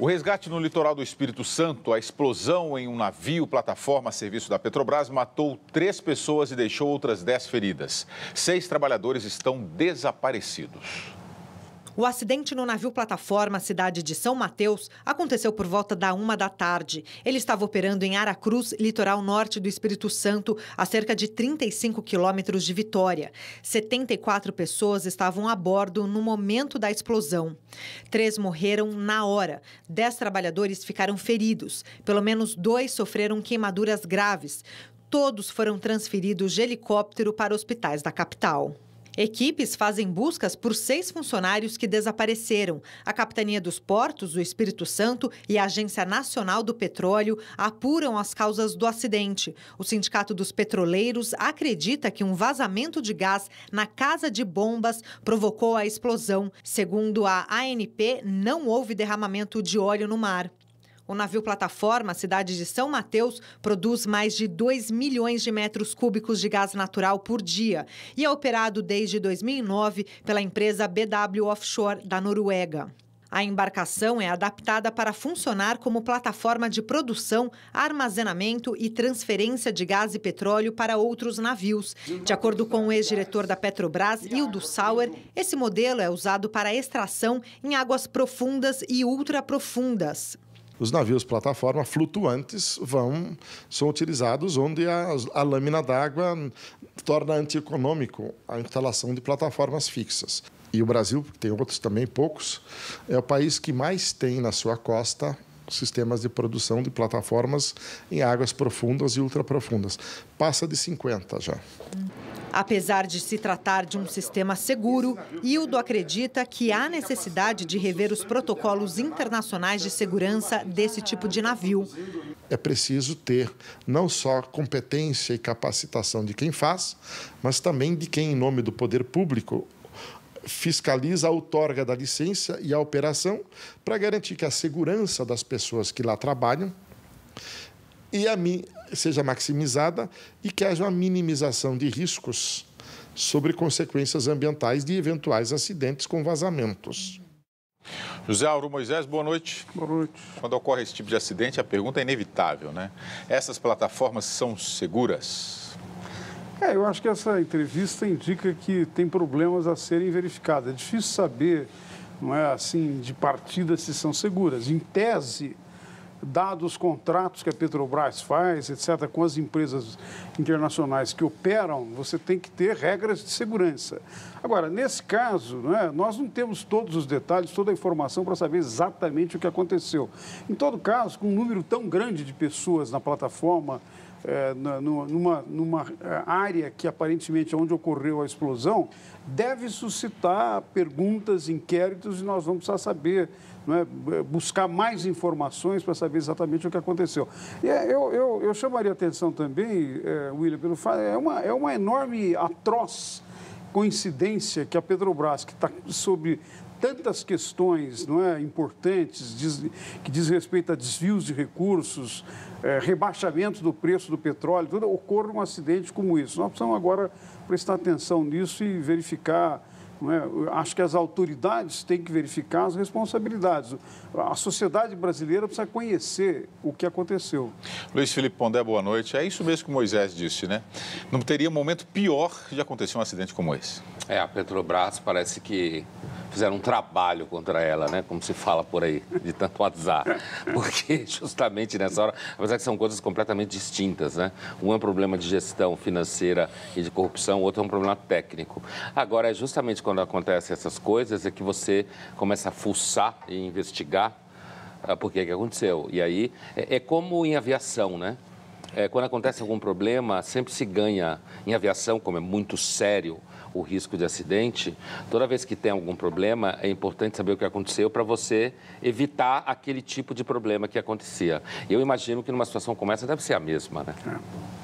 O resgate no litoral do Espírito Santo, a explosão em um navio plataforma a serviço da Petrobras matou três pessoas e deixou outras dez feridas. Seis trabalhadores estão desaparecidos. O acidente no navio plataforma, cidade de São Mateus, aconteceu por volta da uma da tarde. Ele estava operando em Aracruz, litoral norte do Espírito Santo, a cerca de 35 quilômetros de Vitória. 74 pessoas estavam a bordo no momento da explosão. Três morreram na hora. Dez trabalhadores ficaram feridos. Pelo menos dois sofreram queimaduras graves. Todos foram transferidos de helicóptero para hospitais da capital. Equipes fazem buscas por seis funcionários que desapareceram. A Capitania dos Portos do Espírito Santo e a Agência Nacional do Petróleo apuram as causas do acidente. O Sindicato dos Petroleiros acredita que um vazamento de gás na casa de bombas provocou a explosão. Segundo a ANP, não houve derramamento de óleo no mar. O navio plataforma, cidade de São Mateus, produz mais de 2 milhões de metros cúbicos de gás natural por dia e é operado desde 2009 pela empresa BW Offshore da Noruega. A embarcação é adaptada para funcionar como plataforma de produção, armazenamento e transferência de gás e petróleo para outros navios. De acordo com o ex-diretor da Petrobras, Hildo Sauer, esse modelo é usado para extração em águas profundas e ultraprofundas os navios plataforma flutuantes vão são utilizados onde a, a lâmina d'água torna antieconômico a instalação de plataformas fixas. E o Brasil, que tem outros também poucos, é o país que mais tem na sua costa sistemas de produção de plataformas em águas profundas e ultraprofundas. Passa de 50 já. Apesar de se tratar de um sistema seguro, Hildo acredita que há necessidade de rever os protocolos internacionais de segurança desse tipo de navio. É preciso ter não só competência e capacitação de quem faz, mas também de quem, em nome do poder público, fiscaliza a outorga da licença e a operação para garantir que a segurança das pessoas que lá trabalham e a mim seja maximizada e que haja uma minimização de riscos sobre consequências ambientais de eventuais acidentes com vazamentos. José Auro Moisés, boa noite. Boa noite. Quando ocorre esse tipo de acidente, a pergunta é inevitável, né? Essas plataformas são seguras? É, eu acho que essa entrevista indica que tem problemas a serem verificados. É difícil saber, não é assim, de partida se são seguras. Em tese, dados contratos que a Petrobras faz, etc., com as empresas internacionais que operam, você tem que ter regras de segurança. Agora, nesse caso, né, nós não temos todos os detalhes, toda a informação para saber exatamente o que aconteceu. Em todo caso, com um número tão grande de pessoas na plataforma, é, numa, numa é, área que aparentemente é onde ocorreu a explosão, deve suscitar perguntas, inquéritos e nós vamos precisar saber, é, é? buscar mais informações para saber exatamente o que aconteceu. E é, eu, eu, eu chamaria atenção também, é, William, pelo fato, é uma, é uma enorme atroz coincidência que a Petrobras, que está sob tantas questões não é, importantes diz, que diz respeito a desvios de recursos, é, rebaixamento do preço do petróleo, tudo, ocorre um acidente como isso. Nós precisamos agora prestar atenção nisso e verificar. É? Acho que as autoridades têm que verificar as responsabilidades. A sociedade brasileira precisa conhecer o que aconteceu. Luiz Felipe Pondé, boa noite. É isso mesmo que Moisés disse, né? Não teria momento pior de acontecer um acidente como esse. É, a Petrobras parece que fizeram um trabalho contra ela, né? Como se fala por aí, de tanto azar. Porque justamente nessa hora, apesar que são coisas completamente distintas, né? Um é um problema de gestão financeira e de corrupção, o outro é um problema técnico. Agora, é justamente quando acontecem essas coisas é que você começa a fuçar e investigar ah, por que, aconteceu. E aí, é, é como em aviação, né? é, quando acontece algum problema, sempre se ganha. Em aviação, como é muito sério o risco de acidente, toda vez que tem algum problema, é importante saber o que aconteceu para você evitar aquele tipo de problema que acontecia. Eu imagino que numa situação como essa deve ser a mesma, né? É.